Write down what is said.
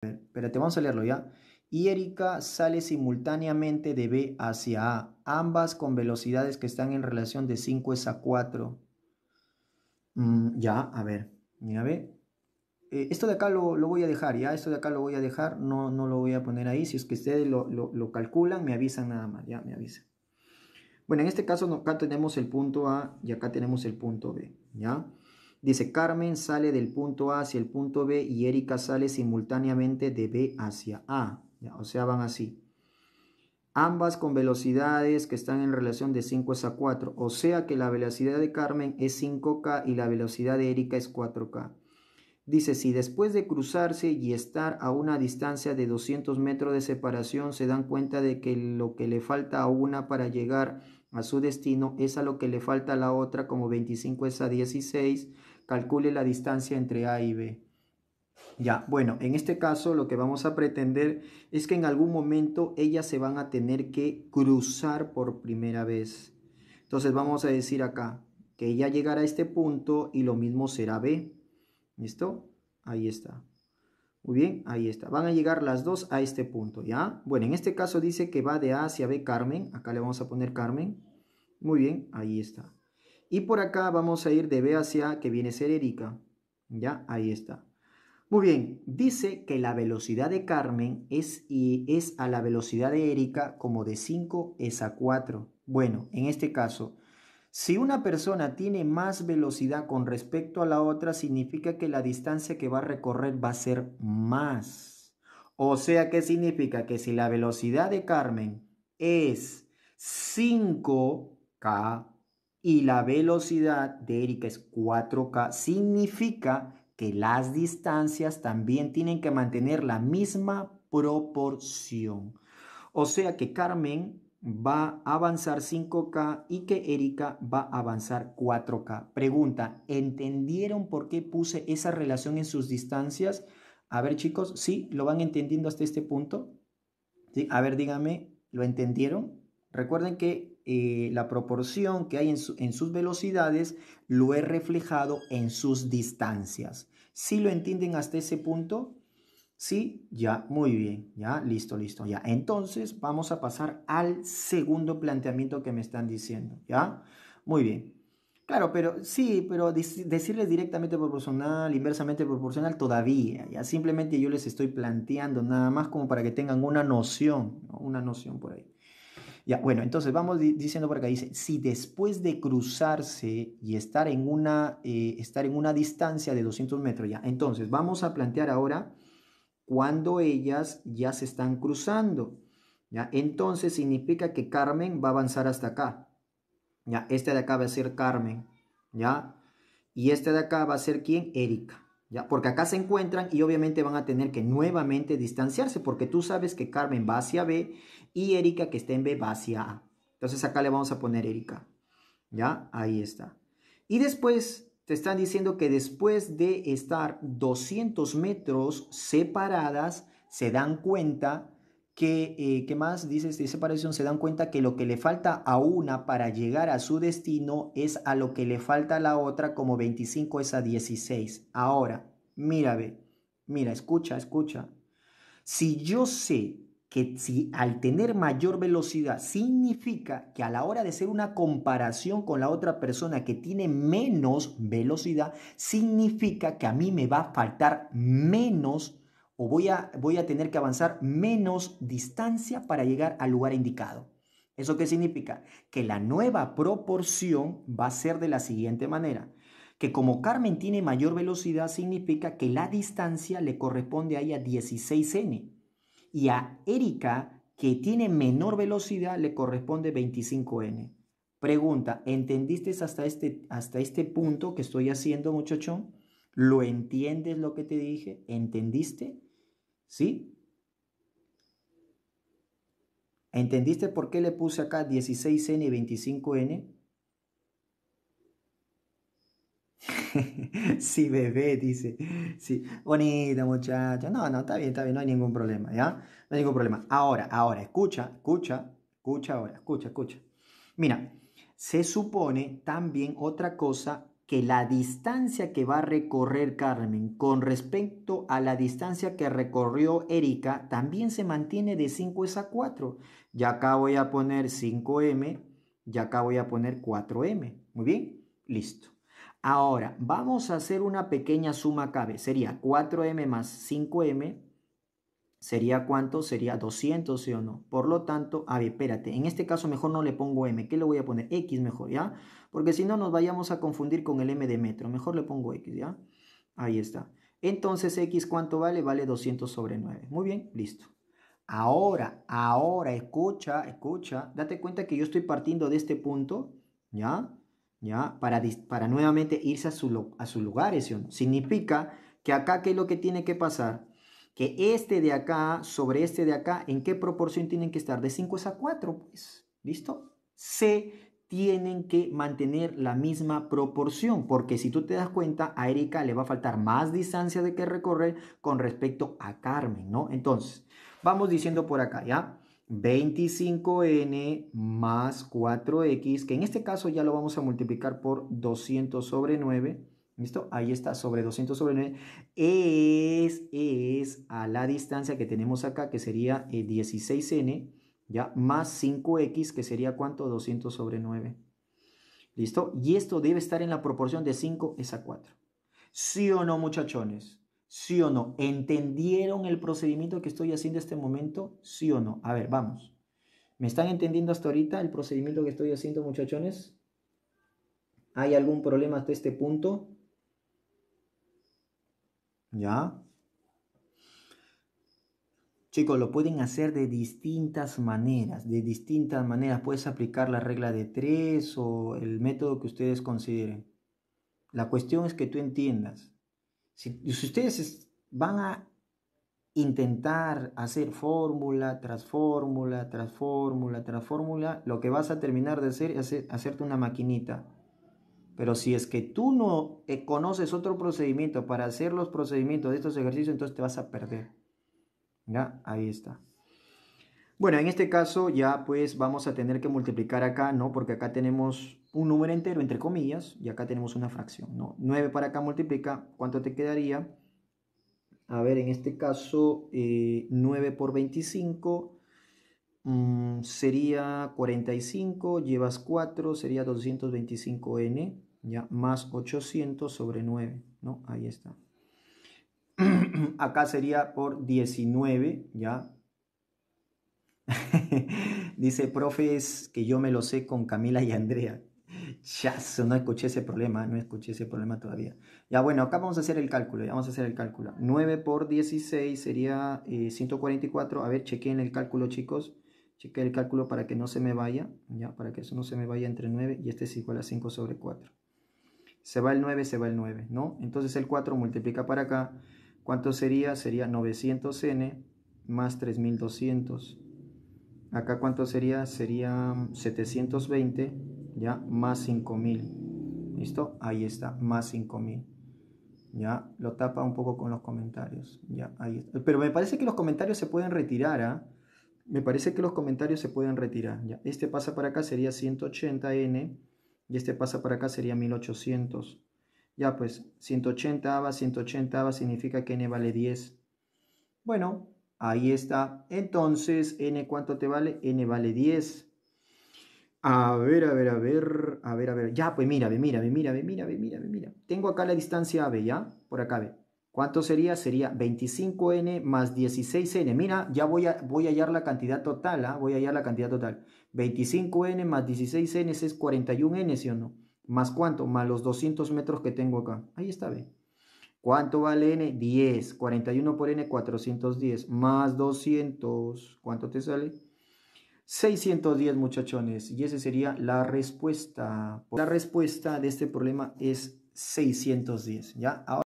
te vamos a leerlo ya. Y Erika sale simultáneamente de B hacia A, ambas con velocidades que están en relación de 5 es a 4. Mm, ya, a ver, mira, ve. Eh, esto de acá lo, voy a dejar, ya, esto de acá lo voy a dejar, no, no lo voy a poner ahí. Si es que ustedes lo, lo calculan, me avisan nada más, ya, me avisan. Bueno, en este caso acá tenemos el punto A y acá tenemos el punto B, ¿ya? Dice, Carmen sale del punto A hacia el punto B y Erika sale simultáneamente de B hacia A. o sea, van así. Ambas con velocidades que están en relación de 5 a 4. O sea que la velocidad de Carmen es 5K y la velocidad de Erika es 4K. Dice, si después de cruzarse y estar a una distancia de 200 metros de separación se dan cuenta de que lo que le falta a una para llegar a su destino es a lo que le falta a la otra como 25 es a 16, calcule la distancia entre A y B. Ya, bueno, en este caso lo que vamos a pretender es que en algún momento ellas se van a tener que cruzar por primera vez. Entonces vamos a decir acá que ella llegará a este punto y lo mismo será B. ¿Listo? Ahí está. Muy bien, ahí está. Van a llegar las dos a este punto, ¿ya? Bueno, en este caso dice que va de A hacia B Carmen. Acá le vamos a poner Carmen. Muy bien, ahí está. Y por acá vamos a ir de B hacia A, que viene a ser Erika. ¿Ya? Ahí está. Muy bien, dice que la velocidad de Carmen es, y es a la velocidad de Erika como de 5 es a 4. Bueno, en este caso, si una persona tiene más velocidad con respecto a la otra, significa que la distancia que va a recorrer va a ser más. O sea, que significa? Que si la velocidad de Carmen es 5K y la velocidad de Erika es 4K, significa que las distancias también tienen que mantener la misma proporción. O sea que Carmen va a avanzar 5K y que Erika va a avanzar 4K. Pregunta, ¿entendieron por qué puse esa relación en sus distancias? A ver chicos, ¿sí? ¿Lo van entendiendo hasta este punto? ¿Sí? A ver, díganme, ¿lo entendieron? Recuerden que eh, la proporción que hay en, sus velocidades, lo he reflejado en sus distancias. Si lo entienden hasta ese punto? Sí, ya, muy bien, ya, listo, listo, ya. Entonces vamos a pasar al segundo planteamiento que me están diciendo, ¿ya? Muy bien. Claro, pero sí, pero decirles directamente proporcional, inversamente proporcional, todavía, ya simplemente yo les estoy planteando nada más como para que tengan una noción, una noción por ahí. Ya, bueno, entonces vamos diciendo por acá, dice, si después de cruzarse y estar en una, eh, estar en una distancia de 200 metros, ya, entonces vamos a plantear ahora cuando ellas ya se están cruzando, ya, entonces significa que Carmen va a avanzar hasta acá, ya, este de acá va a ser Carmen, ya, y este de acá va a ser quién, Erika, ¿ya? Porque acá se encuentran y obviamente van a tener que nuevamente distanciarse porque tú sabes que Carmen va hacia B y Erika que está en B va hacia A. Entonces acá le vamos a poner Erika, ¿ya? Ahí está. Y después te están diciendo que después de estar 200 metros separadas, se dan cuenta eh, ¿qué más? Dice de separación, se dan cuenta que lo que le falta a una para llegar a su destino es a lo que le falta a la otra, como 25 es a 16. Ahora, mira, ve, mira, escucha, escucha. Si yo sé que si al tener mayor velocidad significa que a la hora de hacer una comparación con la otra persona que tiene menos velocidad, significa que a mí me va a faltar menos o voy a, voy a tener que avanzar menos distancia para llegar al lugar indicado. ¿Eso qué significa? Que la nueva proporción va a ser de la siguiente manera. Que como Carmen tiene mayor velocidad, significa que la distancia le corresponde a 16n. Y a Erika, que tiene menor velocidad, le corresponde 25n. Pregunta, ¿entendiste hasta este, hasta este punto que estoy haciendo, muchachón? ¿Lo entiendes lo que te dije? ¿Entendiste? ¿Sí? ¿Entendiste por qué le puse acá 16N y 25N? sí, bebé, dice. Sí, bonita muchacha. No, no, está bien, está bien, no hay ningún problema, ¿ya? No hay ningún problema. Ahora, ahora, escucha, escucha, escucha ahora, escucha, escucha. Mira, se supone también otra cosa que la distancia que va a recorrer Carmen con respecto a la distancia que recorrió Erika también se mantiene de 5 es a 4. Y acá voy a poner 5m y acá voy a poner 4m. Muy bien, listo. Ahora, vamos a hacer una pequeña suma cabe. Sería 4m más 5m ¿Sería cuánto? Sería 200, ¿sí o no? Por lo tanto, a ver, espérate, en este caso mejor no le pongo M, ¿qué le voy a poner? X mejor, ¿ya? Porque si no nos vayamos a confundir con el M de metro, mejor le pongo X, ¿ya? Ahí está. Entonces, X cuánto vale? Vale 200 sobre 9. Muy bien, listo. Ahora, ahora, escucha, escucha, date cuenta que yo estoy partiendo de este punto, ¿ya? ¿Ya? Para, para nuevamente irse a, su, a su lugar. ¿sí Significa que acá, ¿qué es lo que tiene que pasar? que este de acá sobre este de acá, ¿en qué proporción tienen que estar? De 5 es a 4, pues. ¿Listo? Se tienen que mantener la misma proporción, porque si tú te das cuenta, a Erika le va a faltar más distancia de que recorrer con respecto a Carmen, ¿no? Entonces, vamos diciendo por acá, ¿ya? 25n más 4x, que en este caso ya lo vamos a multiplicar por 200 sobre 9, ¿Listo? Ahí está, sobre 200 sobre 9. Es, es a la distancia que tenemos acá, que sería 16n, eh, ¿ya? Más 5x, que sería cuánto? 200 sobre 9. ¿Listo? Y esto debe estar en la proporción de 5 es a 4. ¿Sí o no, muchachones? ¿Sí o no? ¿Entendieron el procedimiento que estoy haciendo en este momento? ¿Sí o no? A ver, vamos. ¿Me están entendiendo hasta ahorita el procedimiento que estoy haciendo, muchachones? ¿Hay algún problema hasta este punto? ¿Ya? Chicos, lo pueden hacer de distintas maneras, de distintas maneras. Puedes aplicar la regla de tres o el método que ustedes consideren. La cuestión es que tú entiendas. Si, si ustedes van a intentar hacer fórmula tras fórmula, tras fórmula, tras fórmula, lo que vas a terminar de hacer es hacerte una maquinita. Pero si es que tú no eh, conoces otro procedimiento para hacer los procedimientos de estos ejercicios, entonces te vas a perder. Ahí está. Bueno, en este caso ya pues vamos a tener que multiplicar acá, ¿no? Porque acá tenemos un número entero, entre comillas, y acá tenemos una fracción, ¿no? 9 para acá multiplica, ¿cuánto te quedaría? A ver, en este caso, 9 eh, por 25 mm, sería 45, llevas 4, sería 225n. ¿ya? Más 800 sobre 9, ¿no? Ahí está. Acá sería por 19, ¿ya? Dice, profe, es que yo me lo sé con Camila y Andrea. Chazo, no escuché ese problema, no escuché ese problema todavía. Ya bueno, acá vamos a hacer el cálculo, ya vamos a hacer el cálculo. 9 por 16 sería 144. Eh, a ver, chequeen el cálculo, chicos. Chequeen el cálculo para que no se me vaya, ya, para que eso no se me vaya entre 9 y este es igual a 5 sobre 4. Se va el 9, se va el 9, ¿no? Entonces el 4 multiplica para acá. ¿Cuánto sería? Sería 900n más 3200. Acá cuánto sería? Sería 720, ¿ya? Más 5000. ¿Listo? Ahí está, más 5000. Ya, lo tapa un poco con los comentarios. Ya, Pero me parece que los comentarios se pueden retirar, ¿ah? Me parece que los comentarios se pueden retirar. Ya, este pasa para acá, sería 180n y este pasa para acá sería 1800. Ya pues, 180 aba, 180 aba significa que n vale 10. Bueno, ahí está. Entonces, n cuánto te vale? n vale 10. A ver, a ver, a ver, a ver, a ver. Ya, pues mira, mira, mira, mira, mira, mira. Tengo acá la distancia AB, ¿ya? Por acá, ve. ¿Cuánto sería? Sería 25n más 16n. Mira, ya voy a, voy a hallar la cantidad total, ¿ah? voy a hallar la cantidad total. 25n más 16n es 41n, ¿sí o no? ¿Más cuánto? Más los 200 metros que tengo acá. Ahí está, ve. ¿Cuánto vale n? 10. 41 por n, 410. Más 200. ¿Cuánto te sale? 610 muchachones. Y esa sería la respuesta. La respuesta de este problema es 610. ¿ya? Ahora